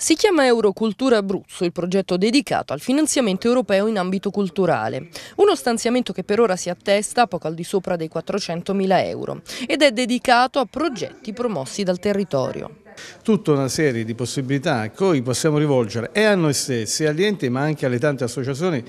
Si chiama Eurocultura Abruzzo il progetto dedicato al finanziamento europeo in ambito culturale, uno stanziamento che per ora si attesta poco al di sopra dei 400.000 euro ed è dedicato a progetti promossi dal territorio tutta una serie di possibilità a cui possiamo rivolgere e a noi stessi, agli enti ma anche alle tante associazioni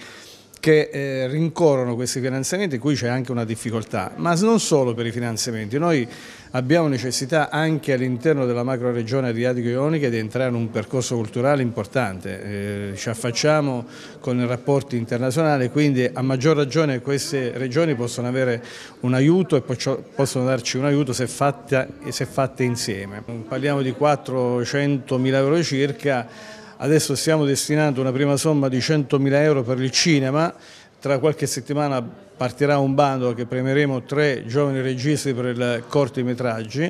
che eh, rincorrono questi finanziamenti, qui c'è anche una difficoltà, ma non solo per i finanziamenti. Noi abbiamo necessità anche all'interno della macro regione adriatico-ionica di entrare in un percorso culturale importante. Eh, ci affacciamo con i rapporti internazionali, quindi a maggior ragione queste regioni possono avere un aiuto e possono darci un aiuto se fatte, se fatte insieme. Parliamo di 400 mila euro circa Adesso stiamo destinando una prima somma di 100.000 euro per il cinema, tra qualche settimana partirà un bando che premeremo tre giovani registi per il cortometraggi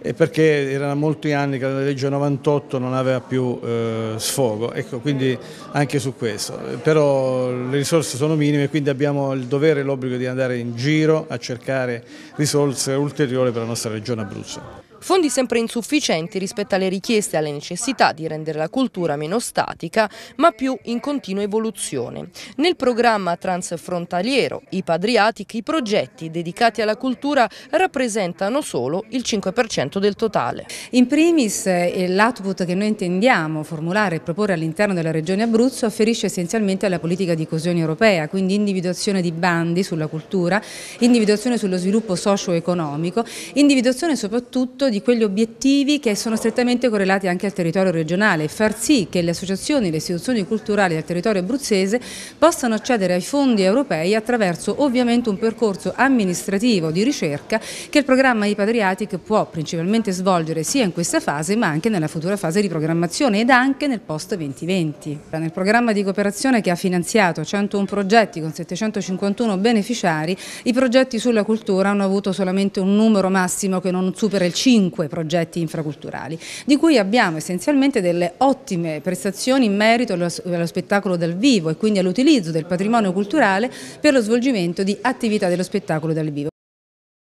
e perché erano molti anni che la legge 98 non aveva più eh, sfogo, ecco, quindi anche su questo. Però le risorse sono minime quindi abbiamo il dovere e l'obbligo di andare in giro a cercare risorse ulteriori per la nostra regione Abruzzo. Fondi sempre insufficienti rispetto alle richieste e alle necessità di rendere la cultura meno statica, ma più in continua evoluzione. Nel programma transfrontaliero IPA-Adriatic i progetti dedicati alla cultura rappresentano solo il 5% del totale. In primis eh, l'output che noi intendiamo formulare e proporre all'interno della Regione Abruzzo afferisce essenzialmente alla politica di coesione europea, quindi individuazione di bandi sulla cultura, individuazione sullo sviluppo socio-economico, individuazione soprattutto rispetto di quegli obiettivi che sono strettamente correlati anche al territorio regionale, far sì che le associazioni e le istituzioni culturali del territorio abruzzese possano accedere ai fondi europei attraverso ovviamente un percorso amministrativo di ricerca che il programma IPA Adriatic può principalmente svolgere sia in questa fase ma anche nella futura fase di programmazione ed anche nel post 2020. Nel programma di cooperazione che ha finanziato 101 progetti con 751 beneficiari, i progetti sulla cultura hanno avuto solamente un numero massimo che non supera il 5 5 progetti infraculturali, di cui abbiamo essenzialmente delle ottime prestazioni in merito allo spettacolo dal vivo e quindi all'utilizzo del patrimonio culturale per lo svolgimento di attività dello spettacolo dal vivo.